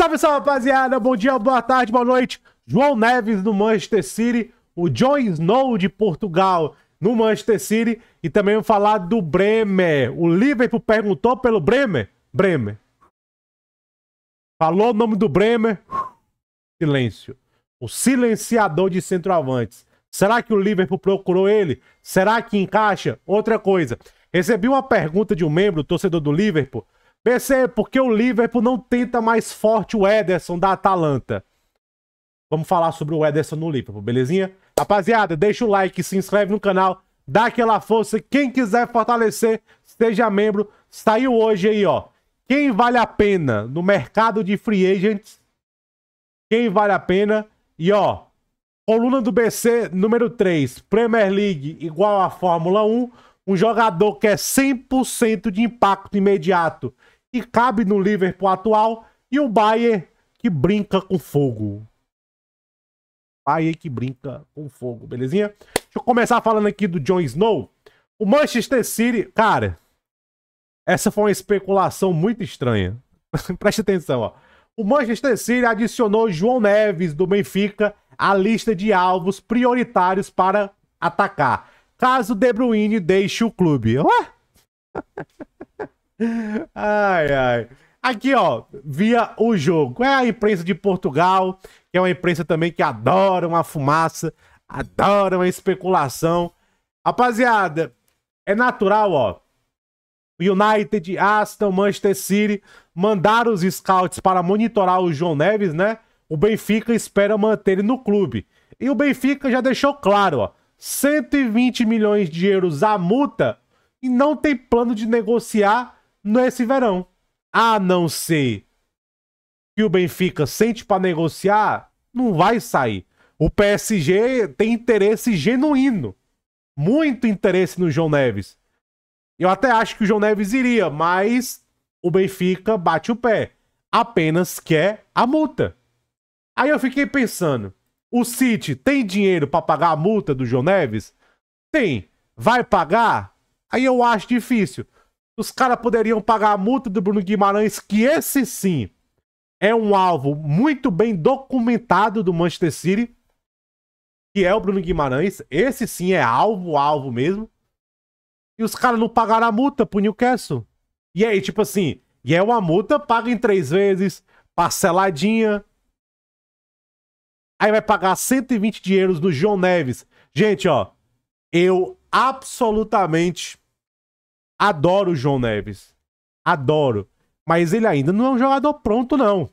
Salve, salve, rapaziada. Bom dia, boa tarde, boa noite. João Neves no Manchester City, o John Snow de Portugal no Manchester City e também vou falar do Bremer. O Liverpool perguntou pelo Bremer. Bremer. Falou o nome do Bremer. Silêncio. O silenciador de centroavantes. Será que o Liverpool procurou ele? Será que encaixa? Outra coisa. Recebi uma pergunta de um membro, torcedor do Liverpool, BC, é por que o Liverpool não tenta mais forte o Ederson da Atalanta? Vamos falar sobre o Ederson no Liverpool, belezinha? Rapaziada, deixa o like, se inscreve no canal, dá aquela força. Quem quiser fortalecer, seja membro. Saiu hoje aí, ó. Quem vale a pena no mercado de free agents? Quem vale a pena? E ó, coluna do BC número 3, Premier League igual a Fórmula 1, um jogador que é 100% de impacto imediato que cabe no Liverpool atual e o Bayern que brinca com fogo. Bayern que brinca com fogo, belezinha? Deixa eu começar falando aqui do Jon Snow. O Manchester City, cara, essa foi uma especulação muito estranha. Preste atenção, ó. O Manchester City adicionou João Neves do Benfica à lista de alvos prioritários para atacar, caso De Bruyne deixe o clube. Ué? Ai, ai. Aqui, ó, via o jogo. É a imprensa de Portugal, que é uma imprensa também que adora uma fumaça, adora uma especulação. Rapaziada, é natural, ó. United, Aston, Manchester City mandaram os scouts para monitorar o João Neves, né? O Benfica espera manter ele no clube. E o Benfica já deixou claro, ó, 120 milhões de euros a multa e não tem plano de negociar nesse é verão. A não ser que o Benfica sente para negociar, não vai sair. O PSG tem interesse genuíno. Muito interesse no João Neves. Eu até acho que o João Neves iria, mas o Benfica bate o pé. Apenas quer é a multa. Aí eu fiquei pensando: o City tem dinheiro para pagar a multa do João Neves? Tem. Vai pagar? Aí eu acho difícil. Os caras poderiam pagar a multa do Bruno Guimarães, que esse sim é um alvo muito bem documentado do Manchester City, que é o Bruno Guimarães. Esse sim é alvo, alvo mesmo. E os caras não pagaram a multa pro Newcastle. E aí, tipo assim, e é uma multa paga em três vezes, parceladinha. Aí vai pagar 120 dinheiros do João Neves. Gente, ó, eu absolutamente Adoro o João Neves. Adoro. Mas ele ainda não é um jogador pronto, não.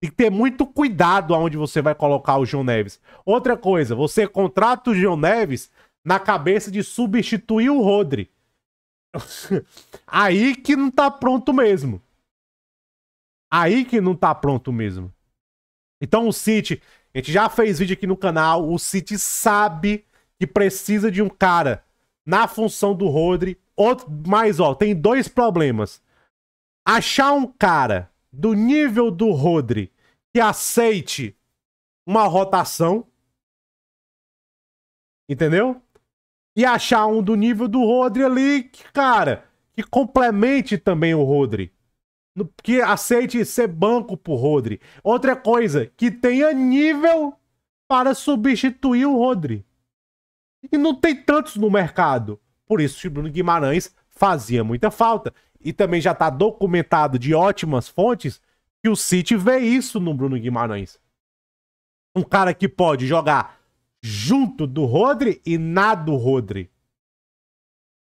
Tem que ter muito cuidado aonde você vai colocar o João Neves. Outra coisa, você contrata o João Neves na cabeça de substituir o Rodri. Aí que não tá pronto mesmo. Aí que não tá pronto mesmo. Então o City, a gente já fez vídeo aqui no canal, o City sabe que precisa de um cara na função do Rodri Outro, mas, ó, tem dois problemas. Achar um cara do nível do Rodri que aceite uma rotação. Entendeu? E achar um do nível do Rodri ali, que, cara, que complemente também o Rodri. Que aceite ser banco pro Rodri. Outra coisa, que tenha nível para substituir o Rodri. E não tem tantos no mercado. Por isso o Bruno Guimarães fazia muita falta. E também já está documentado de ótimas fontes que o City vê isso no Bruno Guimarães. Um cara que pode jogar junto do Rodri e na do Rodri.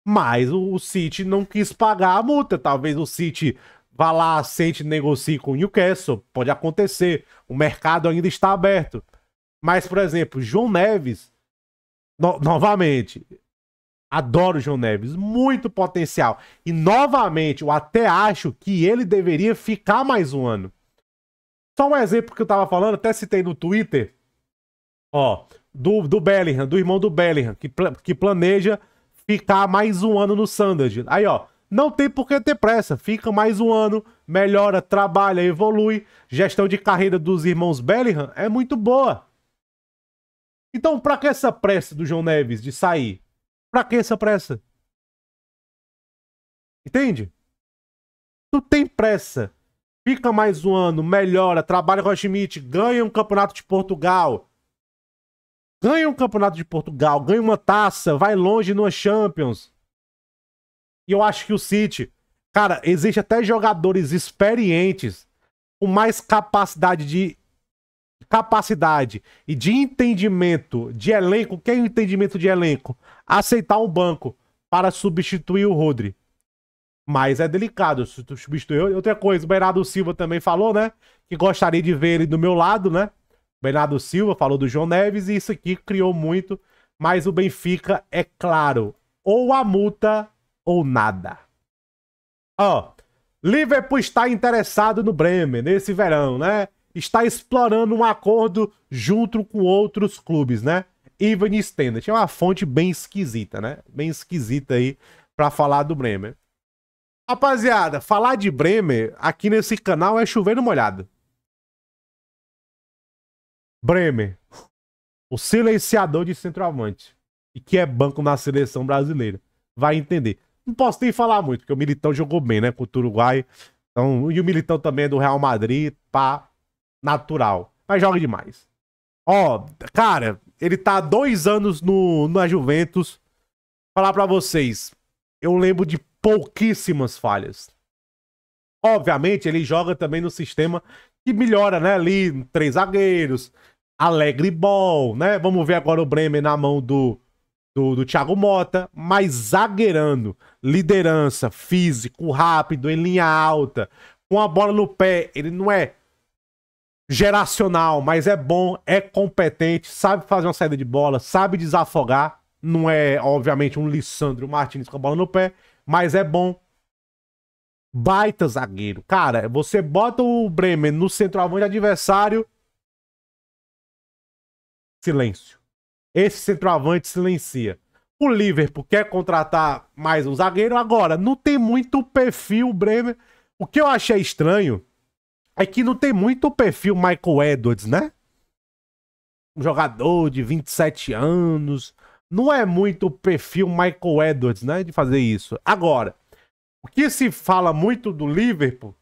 Mas o City não quis pagar a multa. Talvez o City vá lá, sente, negocie com o Newcastle. Pode acontecer. O mercado ainda está aberto. Mas, por exemplo, João Neves, no novamente, Adoro o João Neves, muito potencial. E novamente, eu até acho que ele deveria ficar mais um ano. Só um exemplo que eu tava falando, até citei no Twitter, ó, do, do Bellingham, do irmão do Bellingham, que, que planeja ficar mais um ano no Sunderland. Aí, ó, não tem por que ter pressa, fica mais um ano, melhora, trabalha, evolui. Gestão de carreira dos irmãos Bellingham é muito boa. Então, pra que essa pressa do João Neves de sair? Pra que essa pressa? Entende? Tu tem pressa. Fica mais um ano, melhora, trabalha com a Schmidt, ganha um campeonato de Portugal. Ganha um campeonato de Portugal, ganha uma taça, vai longe numa Champions. E eu acho que o City, cara, existe até jogadores experientes com mais capacidade de capacidade e de entendimento de elenco, Quem é o entendimento de elenco, aceitar um banco para substituir o Rodri. Mas é delicado substituir. Outra coisa, o Bernardo Silva também falou, né? Que gostaria de ver ele do meu lado, né? O Bernardo Silva falou do João Neves e isso aqui criou muito. Mas o Benfica, é claro, ou a multa ou nada. Ó, Liverpool está interessado no Bremen nesse verão, né? está explorando um acordo junto com outros clubes, né? Ivan Stendert. É uma fonte bem esquisita, né? Bem esquisita aí para falar do Bremer. Rapaziada, falar de Bremer aqui nesse canal é chover no molhado. Bremer, o silenciador de centroavante e que é banco na seleção brasileira, vai entender. Não posso nem falar muito, porque o Militão jogou bem, né, Com o Uruguai. Então, e o Militão também é do Real Madrid, pá natural. Mas joga demais. Ó, cara, ele tá há dois anos no, na Juventus. Falar para vocês, eu lembro de pouquíssimas falhas. Obviamente, ele joga também no sistema que melhora, né? Ali, três zagueiros, alegre bom, né? Vamos ver agora o Bremer na mão do, do, do Thiago Mota, mas zagueirando, liderança, físico, rápido, em linha alta, com a bola no pé. Ele não é geracional, mas é bom, é competente, sabe fazer uma saída de bola, sabe desafogar. Não é, obviamente, um Lissandro Martins com a bola no pé, mas é bom. Baita zagueiro. Cara, você bota o Bremen no centroavante adversário. Silêncio. Esse centroavante silencia. O Liverpool quer contratar mais um zagueiro. Agora, não tem muito perfil o Bremen. O que eu achei estranho é que não tem muito o perfil Michael Edwards, né? Um jogador de 27 anos. Não é muito o perfil Michael Edwards, né? De fazer isso. Agora, o que se fala muito do Liverpool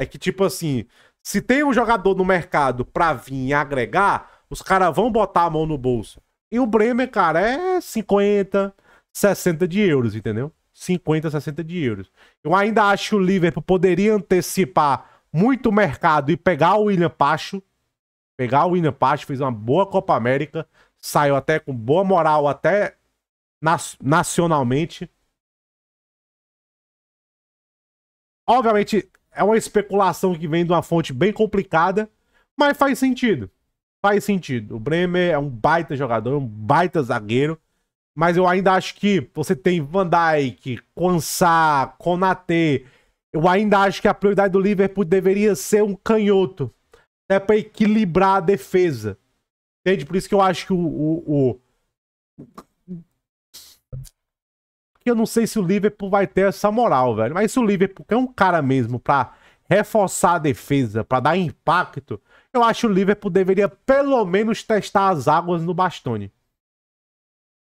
é que, tipo assim, se tem um jogador no mercado pra vir agregar, os caras vão botar a mão no bolso. E o Bremer, cara, é 50, 60 de euros, entendeu? 50, 60 de euros. Eu ainda acho que o Liverpool poderia antecipar muito mercado e pegar o William Pacho. Pegar o William Pacho, fez uma boa Copa América. Saiu até com boa moral, até nacionalmente. Obviamente, é uma especulação que vem de uma fonte bem complicada, mas faz sentido. Faz sentido. O Bremer é um baita jogador, um baita zagueiro, mas eu ainda acho que você tem Van Dijk, Kwansá, Konate, eu ainda acho que a prioridade do Liverpool deveria ser um canhoto, Até né, para equilibrar a defesa. Entende? Por isso que eu acho que o, o, o... Eu não sei se o Liverpool vai ter essa moral, velho. Mas se o Liverpool é um cara mesmo para reforçar a defesa, para dar impacto, eu acho que o Liverpool deveria pelo menos testar as águas no Bastone.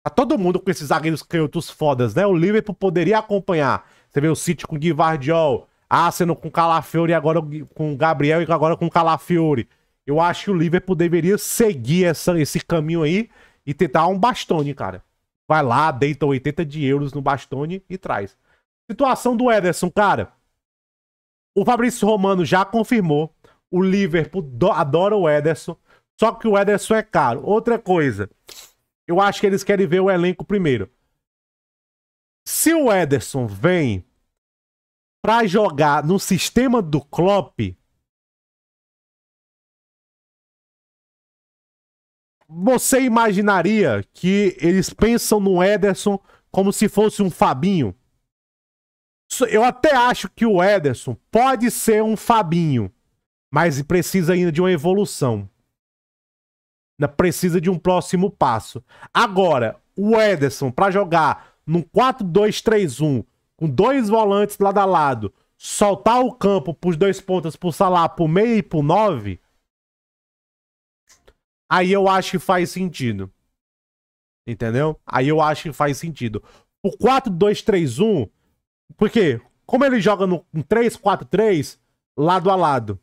Tá todo mundo com esses zagueiros canhotos fodas, né? O Liverpool poderia acompanhar você vê o City com o Guivardiol, Arsenal com o Calafiori, agora com o Gabriel e agora com o Calafiori. Eu acho que o Liverpool deveria seguir essa, esse caminho aí e tentar um bastone, cara. Vai lá, deita 80 de euros no bastone e traz. Situação do Ederson, cara. O Fabrício Romano já confirmou. O Liverpool adora o Ederson. Só que o Ederson é caro. Outra coisa. Eu acho que eles querem ver o elenco primeiro. Se o Ederson vem para jogar no sistema do Klopp, você imaginaria que eles pensam no Ederson como se fosse um Fabinho? Eu até acho que o Ederson pode ser um Fabinho, mas precisa ainda de uma evolução. Precisa de um próximo passo. Agora, o Ederson para jogar num 4-2-3-1, com dois volantes lado a lado, soltar o campo pros dois pontas, pro Salah, pro meio e pro nove, aí eu acho que faz sentido. Entendeu? Aí eu acho que faz sentido. O 4-2-3-1, porque como ele joga no 3-4-3, lado a lado,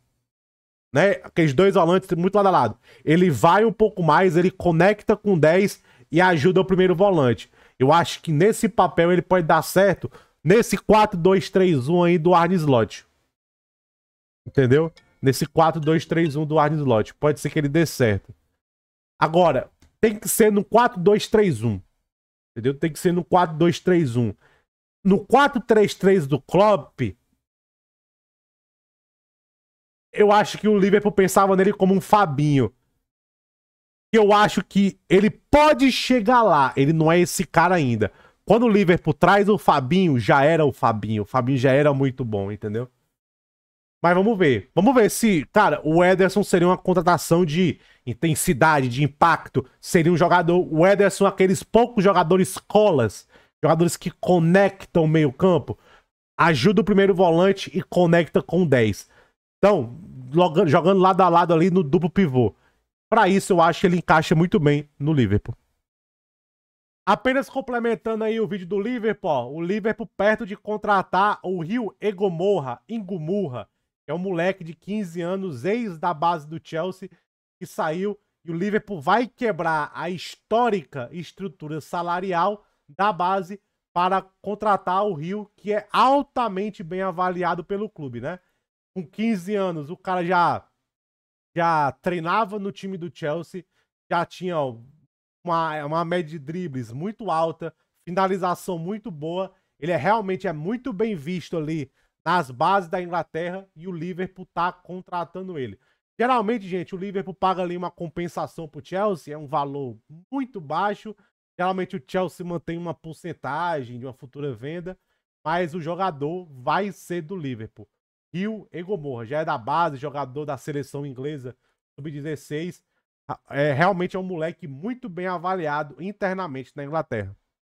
né? Aqueles dois volantes muito lado a lado. Ele vai um pouco mais, ele conecta com 10 e ajuda o primeiro volante. Eu acho que nesse papel ele pode dar certo nesse 4-2-3-1 aí do Arne Slot. Entendeu? Nesse 4-2-3-1 do Arne Slot. Pode ser que ele dê certo. Agora, tem que ser no 4-2-3-1. Entendeu? Tem que ser no 4-2-3-1. No 4-3-3 do Klopp, eu acho que o Liverpool pensava nele como um Fabinho eu acho que ele pode chegar lá. Ele não é esse cara ainda. Quando o Liverpool traz o Fabinho, já era o Fabinho. O Fabinho já era muito bom, entendeu? Mas vamos ver. Vamos ver se, cara, o Ederson seria uma contratação de intensidade, de impacto. Seria um jogador. O Ederson, aqueles poucos jogadores colas, jogadores que conectam o meio-campo, ajuda o primeiro volante e conecta com 10. Então, jogando lado a lado ali no duplo pivô. Para isso, eu acho que ele encaixa muito bem no Liverpool. Apenas complementando aí o vídeo do Liverpool, ó, o Liverpool perto de contratar o Rio Egomorra, Ingumurra, que é um moleque de 15 anos, ex da base do Chelsea, que saiu e o Liverpool vai quebrar a histórica estrutura salarial da base para contratar o Rio, que é altamente bem avaliado pelo clube, né? Com 15 anos, o cara já já treinava no time do Chelsea, já tinha uma, uma média de dribles muito alta, finalização muito boa. Ele é, realmente é muito bem visto ali nas bases da Inglaterra e o Liverpool tá contratando ele. Geralmente, gente, o Liverpool paga ali uma compensação pro Chelsea, é um valor muito baixo. Geralmente o Chelsea mantém uma porcentagem de uma futura venda, mas o jogador vai ser do Liverpool. Rio e Gomorra. Já é da base, jogador da seleção inglesa sub-16. Ah, é, realmente é um moleque muito bem avaliado internamente na Inglaterra.